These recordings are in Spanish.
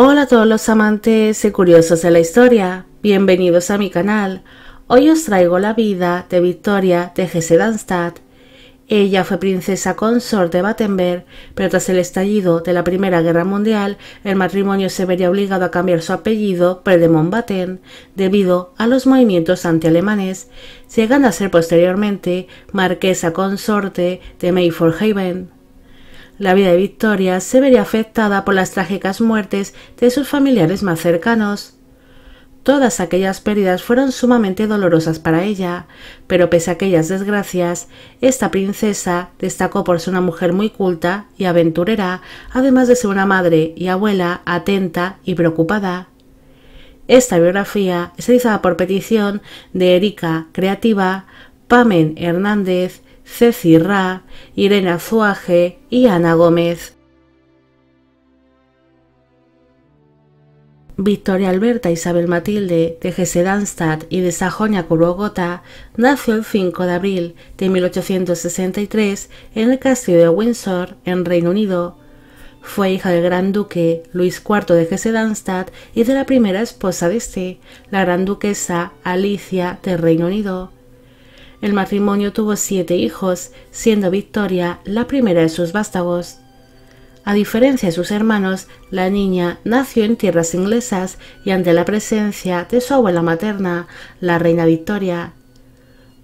Hola a todos los amantes y curiosos de la historia, bienvenidos a mi canal. Hoy os traigo la vida de Victoria de Hesse danstadt Ella fue princesa consorte de Battenberg, pero tras el estallido de la Primera Guerra Mundial, el matrimonio se vería obligado a cambiar su apellido por el debido a los movimientos antialemanes, llegando a ser posteriormente marquesa consorte de Mayforhaven. Haven. La vida de Victoria se vería afectada por las trágicas muertes de sus familiares más cercanos. Todas aquellas pérdidas fueron sumamente dolorosas para ella, pero pese a aquellas desgracias, esta princesa destacó por ser una mujer muy culta y aventurera, además de ser una madre y abuela atenta y preocupada. Esta biografía es realizada por petición de Erika Creativa, Pamen Hernández Ceci Ra, Irena y Ana Gómez. Victoria Alberta Isabel Matilde de hesse y de sajonia gotha nació el 5 de abril de 1863 en el castillo de Windsor, en Reino Unido. Fue hija del gran duque Luis IV de hesse y de la primera esposa de este, la gran duquesa Alicia de Reino Unido. El matrimonio tuvo siete hijos, siendo Victoria la primera de sus vástagos. A diferencia de sus hermanos, la niña nació en tierras inglesas y ante la presencia de su abuela materna, la reina Victoria.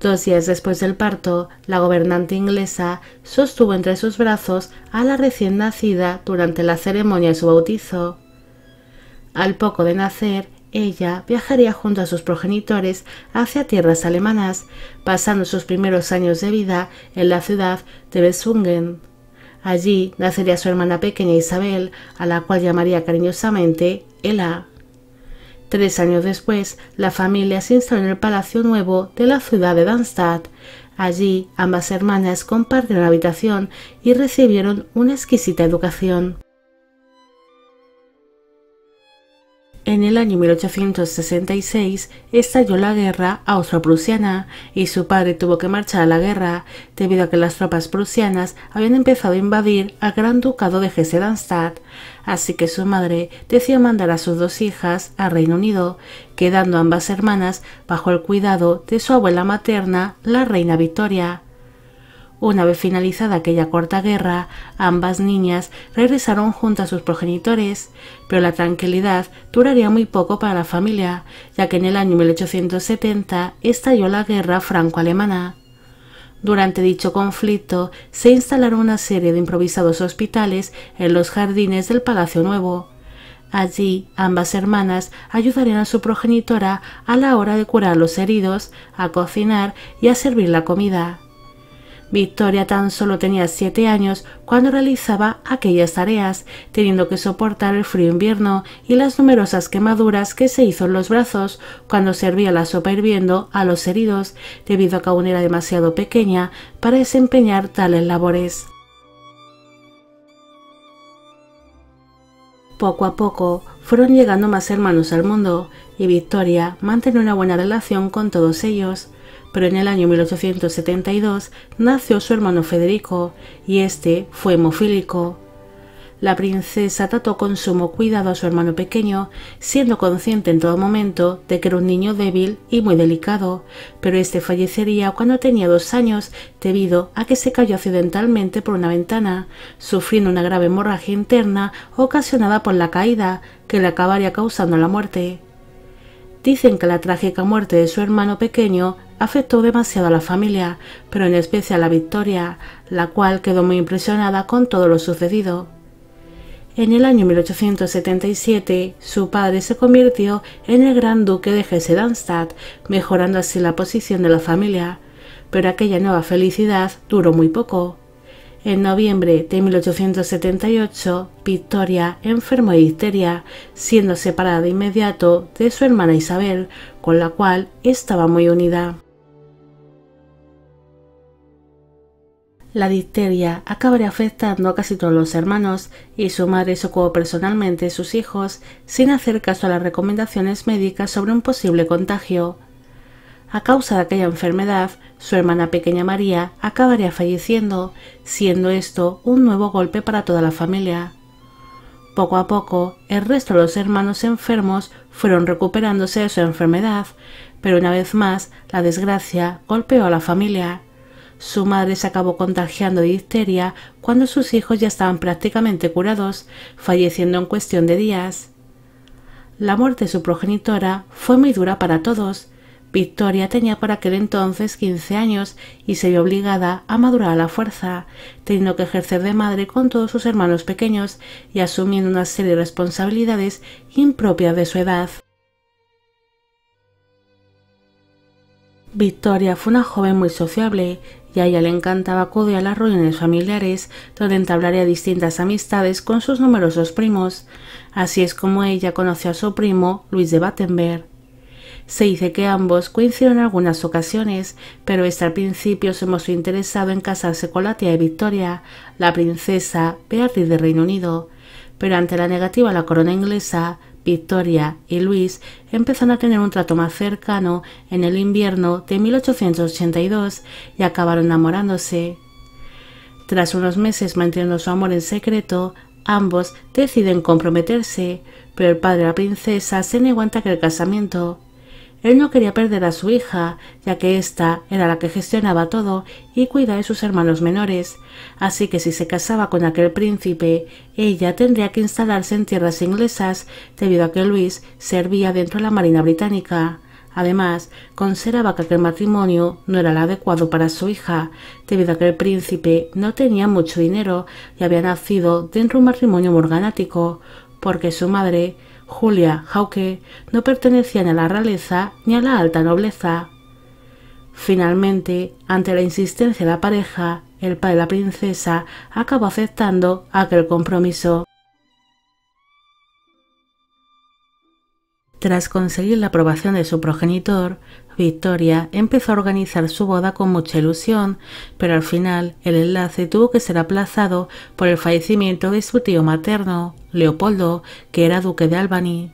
Dos días después del parto, la gobernante inglesa sostuvo entre sus brazos a la recién nacida durante la ceremonia de su bautizo. Al poco de nacer, ella viajaría junto a sus progenitores hacia tierras alemanas, pasando sus primeros años de vida en la ciudad de Besungen. Allí nacería su hermana pequeña Isabel, a la cual llamaría cariñosamente Ela. Tres años después, la familia se instaló en el Palacio Nuevo de la ciudad de Darmstadt. Allí ambas hermanas compartieron habitación y recibieron una exquisita educación. En el año 1866 estalló la guerra austro-prusiana y su padre tuvo que marchar a la guerra debido a que las tropas prusianas habían empezado a invadir al Gran Ducado de hesse Danstadt, así que su madre decidió mandar a sus dos hijas al Reino Unido, quedando ambas hermanas bajo el cuidado de su abuela materna, la reina Victoria. Una vez finalizada aquella corta guerra, ambas niñas regresaron junto a sus progenitores, pero la tranquilidad duraría muy poco para la familia, ya que en el año 1870 estalló la guerra franco-alemana. Durante dicho conflicto se instalaron una serie de improvisados hospitales en los jardines del Palacio Nuevo. Allí ambas hermanas ayudarían a su progenitora a la hora de curar los heridos, a cocinar y a servir la comida. Victoria tan solo tenía siete años cuando realizaba aquellas tareas, teniendo que soportar el frío invierno y las numerosas quemaduras que se hizo en los brazos cuando servía la sopa hirviendo a los heridos, debido a que aún era demasiado pequeña para desempeñar tales labores. Poco a poco, fueron llegando más hermanos al mundo y Victoria mantiene una buena relación con todos ellos, pero en el año 1872 nació su hermano Federico y este fue hemofílico. La princesa trató con sumo cuidado a su hermano pequeño, siendo consciente en todo momento de que era un niño débil y muy delicado, pero este fallecería cuando tenía dos años debido a que se cayó accidentalmente por una ventana, sufriendo una grave hemorragia interna ocasionada por la caída, que le acabaría causando la muerte. Dicen que la trágica muerte de su hermano pequeño afectó demasiado a la familia, pero en especial a Victoria, la cual quedó muy impresionada con todo lo sucedido. En el año 1877, su padre se convirtió en el gran duque de Hesse-Darmstadt, mejorando así la posición de la familia, pero aquella nueva felicidad duró muy poco. En noviembre de 1878, Victoria enfermó de histeria, siendo separada de inmediato de su hermana Isabel, con la cual estaba muy unida. La difteria acabaría afectando a casi todos los hermanos y su madre socó personalmente sus hijos sin hacer caso a las recomendaciones médicas sobre un posible contagio. A causa de aquella enfermedad, su hermana pequeña María acabaría falleciendo, siendo esto un nuevo golpe para toda la familia. Poco a poco, el resto de los hermanos enfermos fueron recuperándose de su enfermedad, pero una vez más la desgracia golpeó a la familia. Su madre se acabó contagiando de difteria cuando sus hijos ya estaban prácticamente curados, falleciendo en cuestión de días. La muerte de su progenitora fue muy dura para todos. Victoria tenía por aquel entonces quince años y se vio obligada a madurar a la fuerza, teniendo que ejercer de madre con todos sus hermanos pequeños y asumiendo una serie de responsabilidades impropias de su edad. Victoria fue una joven muy sociable y a ella le encantaba acudir a las reuniones familiares donde entablaría distintas amistades con sus numerosos primos. Así es como ella conoció a su primo Luis de Battenberg. Se dice que ambos coincidieron en algunas ocasiones, pero hasta al principio se mostró interesado en casarse con la tía de Victoria, la princesa Beatriz de Reino Unido, pero ante la negativa de la corona inglesa, Victoria y Luis empezaron a tener un trato más cercano en el invierno de 1882 y acabaron enamorándose. Tras unos meses manteniendo su amor en secreto, ambos deciden comprometerse, pero el padre de la princesa se negó que el casamiento. Él no quería perder a su hija, ya que ésta era la que gestionaba todo y cuidaba de sus hermanos menores, así que si se casaba con aquel príncipe, ella tendría que instalarse en tierras inglesas debido a que Luis servía dentro de la Marina Británica. Además, consideraba que aquel matrimonio no era el adecuado para su hija, debido a que el príncipe no tenía mucho dinero y había nacido dentro de un matrimonio morganático, porque su madre Julia Hauke no pertenecían a la realeza ni a la alta nobleza. Finalmente, ante la insistencia de la pareja, el padre de la princesa acabó aceptando aquel compromiso. Tras conseguir la aprobación de su progenitor, Victoria empezó a organizar su boda con mucha ilusión, pero al final el enlace tuvo que ser aplazado por el fallecimiento de su tío materno, Leopoldo, que era duque de Albany.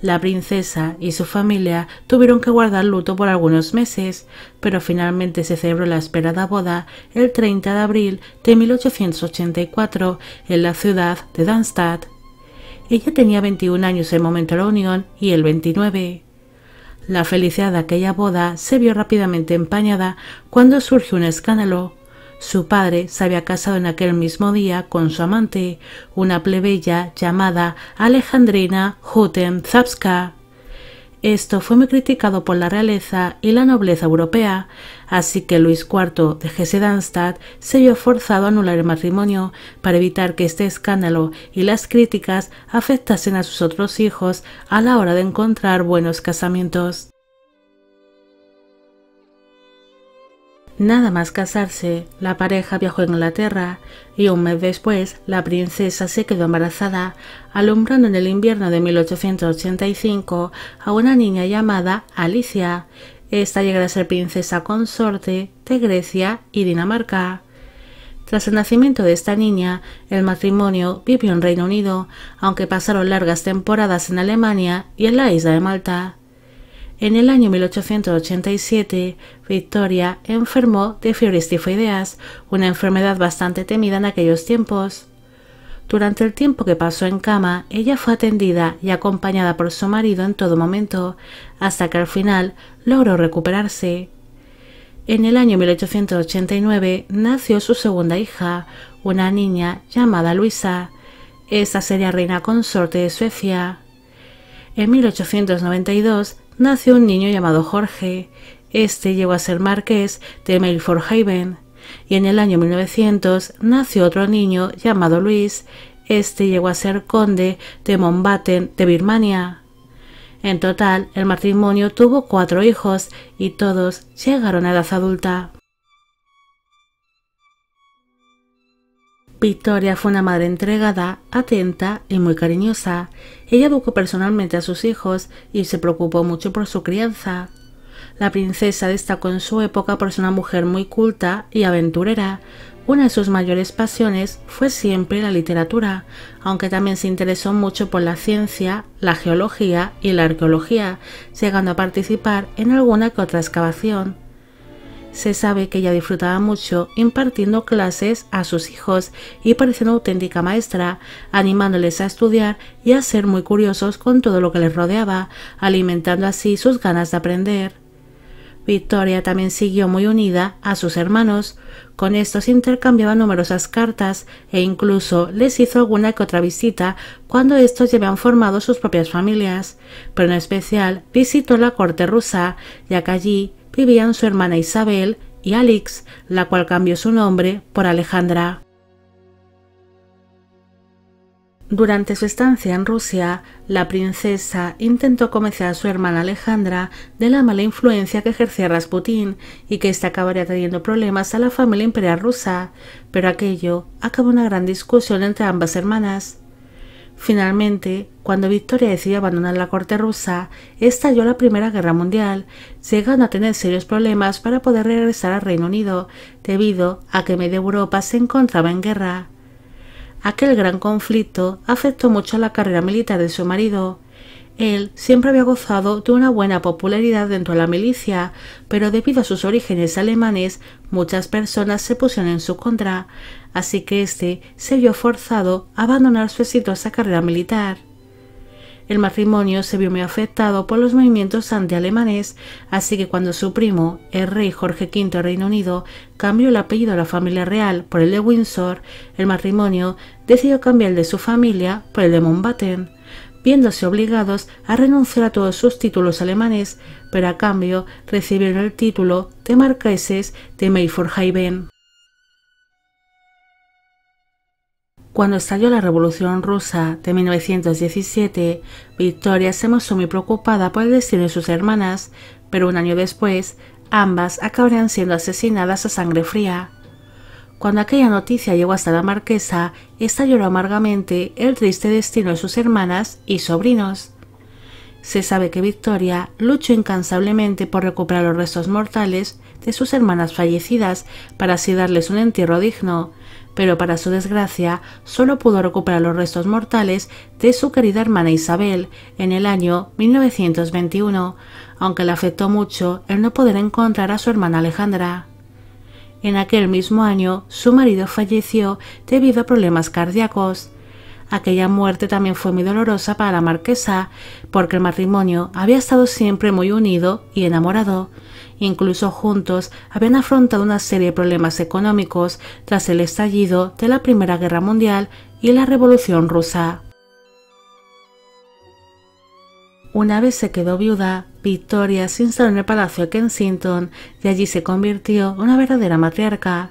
La princesa y su familia tuvieron que guardar luto por algunos meses, pero finalmente se celebró la esperada boda el 30 de abril de 1884 en la ciudad de Darmstadt. Ella tenía 21 años en momento de la unión y el 29. La felicidad de aquella boda se vio rápidamente empañada cuando surgió un escándalo. Su padre se había casado en aquel mismo día con su amante, una plebeya llamada Alejandrina esto fue muy criticado por la realeza y la nobleza europea, así que Luis IV de Hesse-Darmstadt se vio forzado a anular el matrimonio para evitar que este escándalo y las críticas afectasen a sus otros hijos a la hora de encontrar buenos casamientos. Nada más casarse, la pareja viajó a Inglaterra y un mes después la princesa se quedó embarazada, alumbrando en el invierno de 1885 a una niña llamada Alicia. Esta llegará a ser princesa consorte de Grecia y Dinamarca. Tras el nacimiento de esta niña, el matrimonio vivió en Reino Unido, aunque pasaron largas temporadas en Alemania y en la isla de Malta. En el año 1887, Victoria enfermó de fiebre tifoideas, una enfermedad bastante temida en aquellos tiempos. Durante el tiempo que pasó en cama, ella fue atendida y acompañada por su marido en todo momento, hasta que al final logró recuperarse. En el año 1889 nació su segunda hija, una niña llamada Luisa. Esta sería reina consorte de Suecia. En 1892 nació un niño llamado Jorge. Este llegó a ser marqués de Melforhaven. y en el año 1900 nació otro niño llamado Luis. Este llegó a ser conde de Mombaten de Birmania. En total, el matrimonio tuvo cuatro hijos y todos llegaron a edad adulta. Victoria fue una madre entregada, atenta y muy cariñosa. Ella educó personalmente a sus hijos y se preocupó mucho por su crianza. La princesa destacó en su época por ser una mujer muy culta y aventurera. Una de sus mayores pasiones fue siempre la literatura, aunque también se interesó mucho por la ciencia, la geología y la arqueología, llegando a participar en alguna que otra excavación. Se sabe que ella disfrutaba mucho impartiendo clases a sus hijos y pareciendo auténtica maestra, animándoles a estudiar y a ser muy curiosos con todo lo que les rodeaba, alimentando así sus ganas de aprender. Victoria también siguió muy unida a sus hermanos. Con estos intercambiaba numerosas cartas e incluso les hizo alguna que otra visita cuando estos ya habían formado sus propias familias. Pero en especial visitó la corte rusa, ya que allí vivían su hermana Isabel y Alex, la cual cambió su nombre por Alejandra. Durante su estancia en Rusia, la princesa intentó convencer a su hermana Alejandra de la mala influencia que ejercía Rasputín y que ésta acabaría trayendo problemas a la familia imperial rusa, pero aquello acabó una gran discusión entre ambas hermanas. Finalmente, cuando Victoria decidió abandonar la corte rusa, estalló la Primera Guerra Mundial, llegando a tener serios problemas para poder regresar al Reino Unido, debido a que media Europa se encontraba en guerra. Aquel gran conflicto afectó mucho a la carrera militar de su marido. Él siempre había gozado de una buena popularidad dentro de la milicia, pero debido a sus orígenes alemanes, muchas personas se pusieron en su contra, así que éste se vio forzado a abandonar su exitosa carrera militar. El matrimonio se vio muy afectado por los movimientos antialemanes, así que cuando su primo, el rey Jorge V del Reino Unido, cambió el apellido de la familia real por el de Windsor, el matrimonio decidió cambiar el de su familia por el de Mountbatten, viéndose obligados a renunciar a todos sus títulos alemanes, pero a cambio recibieron el título de marqueses de Mayford Cuando estalló la Revolución Rusa de 1917, Victoria se mostró muy preocupada por el destino de sus hermanas, pero un año después, ambas acabarían siendo asesinadas a sangre fría. Cuando aquella noticia llegó hasta la marquesa, esta lloró amargamente el triste destino de sus hermanas y sobrinos. Se sabe que Victoria luchó incansablemente por recuperar los restos mortales de sus hermanas fallecidas para así darles un entierro digno, pero para su desgracia solo pudo recuperar los restos mortales de su querida hermana Isabel en el año 1921, aunque le afectó mucho el no poder encontrar a su hermana Alejandra. En aquel mismo año, su marido falleció debido a problemas cardíacos. Aquella muerte también fue muy dolorosa para la marquesa, porque el matrimonio había estado siempre muy unido y enamorado. Incluso juntos habían afrontado una serie de problemas económicos tras el estallido de la Primera Guerra Mundial y la Revolución Rusa. Una vez se quedó viuda, Victoria se instaló en el Palacio de Kensington y allí se convirtió en una verdadera matriarca.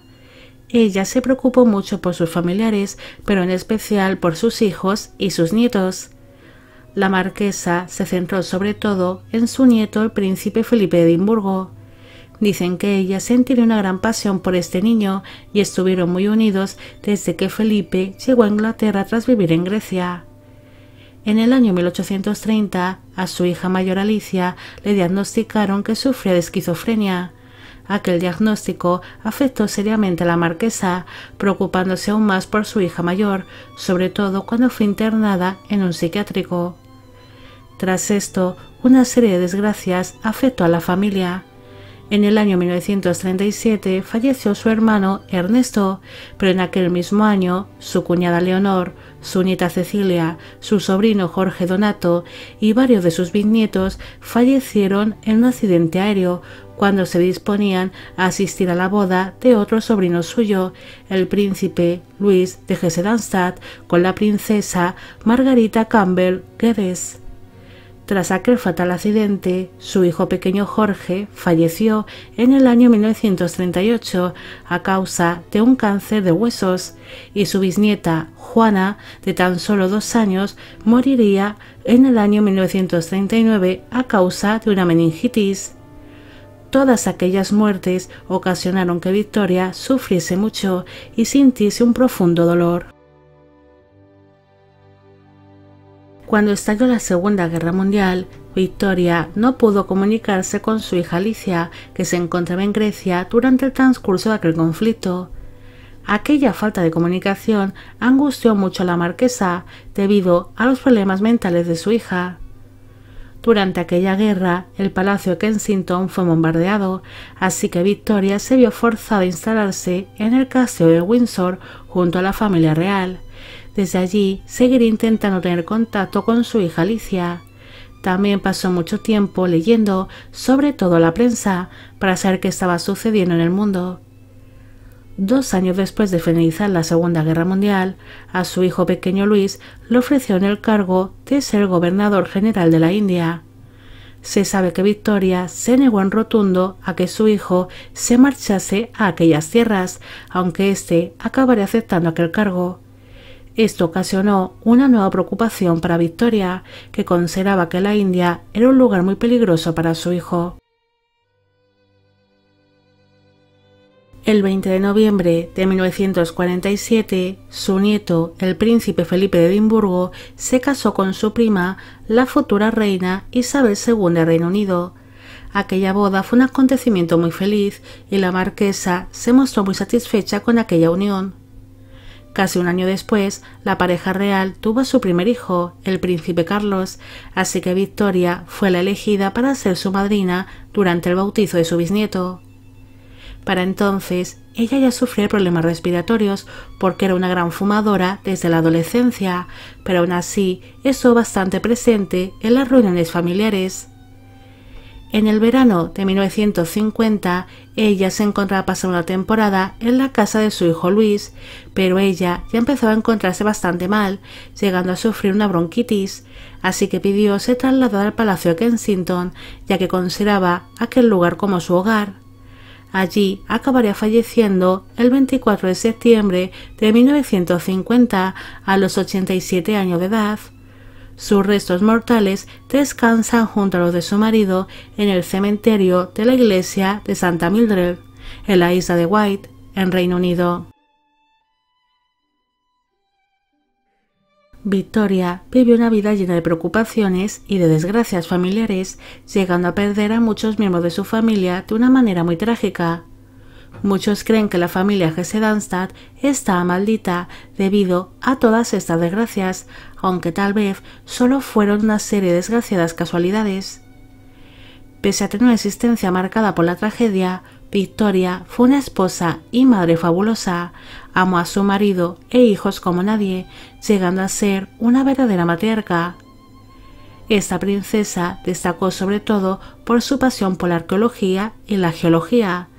Ella se preocupó mucho por sus familiares, pero en especial por sus hijos y sus nietos. La marquesa se centró sobre todo en su nieto el príncipe Felipe de Edimburgo. Dicen que ella sentía una gran pasión por este niño y estuvieron muy unidos desde que Felipe llegó a Inglaterra tras vivir en Grecia. En el año 1830, a su hija mayor Alicia le diagnosticaron que sufría de esquizofrenia. Aquel diagnóstico afectó seriamente a la marquesa, preocupándose aún más por su hija mayor, sobre todo cuando fue internada en un psiquiátrico. Tras esto, una serie de desgracias afectó a la familia. En el año 1937 falleció su hermano Ernesto, pero en aquel mismo año su cuñada Leonor, su nieta Cecilia, su sobrino Jorge Donato y varios de sus bisnietos fallecieron en un accidente aéreo cuando se disponían a asistir a la boda de otro sobrino suyo, el príncipe Luis de hesse con la princesa Margarita Campbell Geddes. Tras aquel fatal accidente, su hijo pequeño Jorge falleció en el año 1938 a causa de un cáncer de huesos y su bisnieta Juana, de tan solo dos años, moriría en el año 1939 a causa de una meningitis. Todas aquellas muertes ocasionaron que Victoria sufriese mucho y sintiese un profundo dolor. Cuando estalló la Segunda Guerra Mundial, Victoria no pudo comunicarse con su hija Alicia, que se encontraba en Grecia durante el transcurso de aquel conflicto. Aquella falta de comunicación angustió mucho a la marquesa debido a los problemas mentales de su hija. Durante aquella guerra, el palacio de Kensington fue bombardeado, así que Victoria se vio forzada a instalarse en el castillo de Windsor junto a la familia real. Desde allí seguiré intentando tener contacto con su hija Alicia. También pasó mucho tiempo leyendo, sobre todo la prensa, para saber qué estaba sucediendo en el mundo. Dos años después de finalizar la Segunda Guerra Mundial, a su hijo pequeño Luis le ofrecieron el cargo de ser gobernador general de la India. Se sabe que Victoria se negó en rotundo a que su hijo se marchase a aquellas tierras, aunque éste acabaría aceptando aquel cargo. Esto ocasionó una nueva preocupación para Victoria, que consideraba que la India era un lugar muy peligroso para su hijo. El 20 de noviembre de 1947, su nieto, el príncipe Felipe de Edimburgo, se casó con su prima, la futura reina Isabel II de Reino Unido. Aquella boda fue un acontecimiento muy feliz y la marquesa se mostró muy satisfecha con aquella unión. Casi un año después, la pareja real tuvo su primer hijo, el príncipe Carlos, así que Victoria fue la elegida para ser su madrina durante el bautizo de su bisnieto. Para entonces, ella ya sufría problemas respiratorios porque era una gran fumadora desde la adolescencia, pero aún así estuvo bastante presente en las reuniones familiares. En el verano de 1950, ella se encontraba pasando una temporada en la casa de su hijo Luis, pero ella ya empezaba a encontrarse bastante mal, llegando a sufrir una bronquitis, así que pidió ser trasladada al Palacio de Kensington, ya que consideraba aquel lugar como su hogar. Allí acabaría falleciendo el 24 de septiembre de 1950 a los 87 años de edad. Sus restos mortales descansan junto a los de su marido en el cementerio de la iglesia de Santa Mildred, en la isla de White, en Reino Unido. Victoria vivió una vida llena de preocupaciones y de desgracias familiares, llegando a perder a muchos miembros de su familia de una manera muy trágica. Muchos creen que la familia Hesse-Darmstadt está maldita debido a todas estas desgracias, aunque tal vez solo fueron una serie de desgraciadas casualidades. Pese a tener una existencia marcada por la tragedia, Victoria fue una esposa y madre fabulosa, amó a su marido e hijos como nadie, llegando a ser una verdadera matriarca. Esta princesa destacó sobre todo por su pasión por la arqueología y la geología.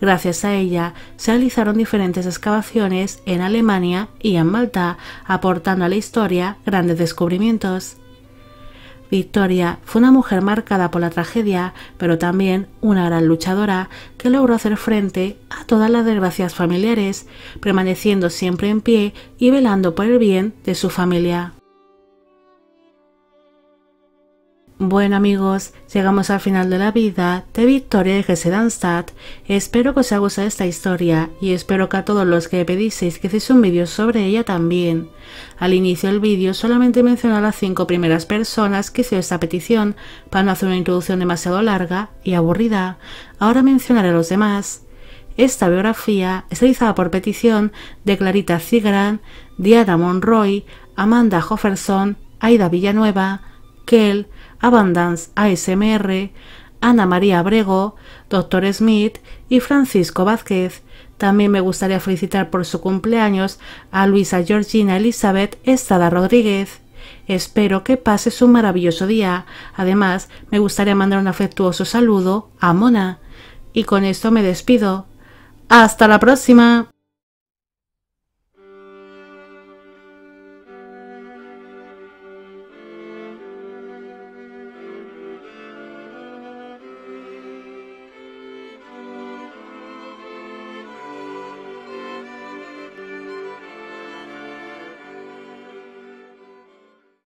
Gracias a ella se realizaron diferentes excavaciones en Alemania y en Malta, aportando a la historia grandes descubrimientos. Victoria fue una mujer marcada por la tragedia, pero también una gran luchadora que logró hacer frente a todas las desgracias familiares, permaneciendo siempre en pie y velando por el bien de su familia. Bueno amigos, llegamos al final de la vida de Victoria de Gessedanstadt. Espero que os haya gustado esta historia y espero que a todos los que pedisteis que hiciese un vídeo sobre ella también. Al inicio del vídeo solamente mencioné a las 5 primeras personas que hicieron esta petición para no hacer una introducción demasiado larga y aburrida. Ahora mencionaré a los demás. Esta biografía está realizada por petición de Clarita Zigran, Diana Monroy, Amanda Hofferson, Aida Villanueva, Kell, Abundance ASMR, Ana María Abrego, Dr. Smith y Francisco Vázquez. También me gustaría felicitar por su cumpleaños a Luisa Georgina Elizabeth Estada Rodríguez. Espero que pases un maravilloso día. Además, me gustaría mandar un afectuoso saludo a Mona. Y con esto me despido. ¡Hasta la próxima!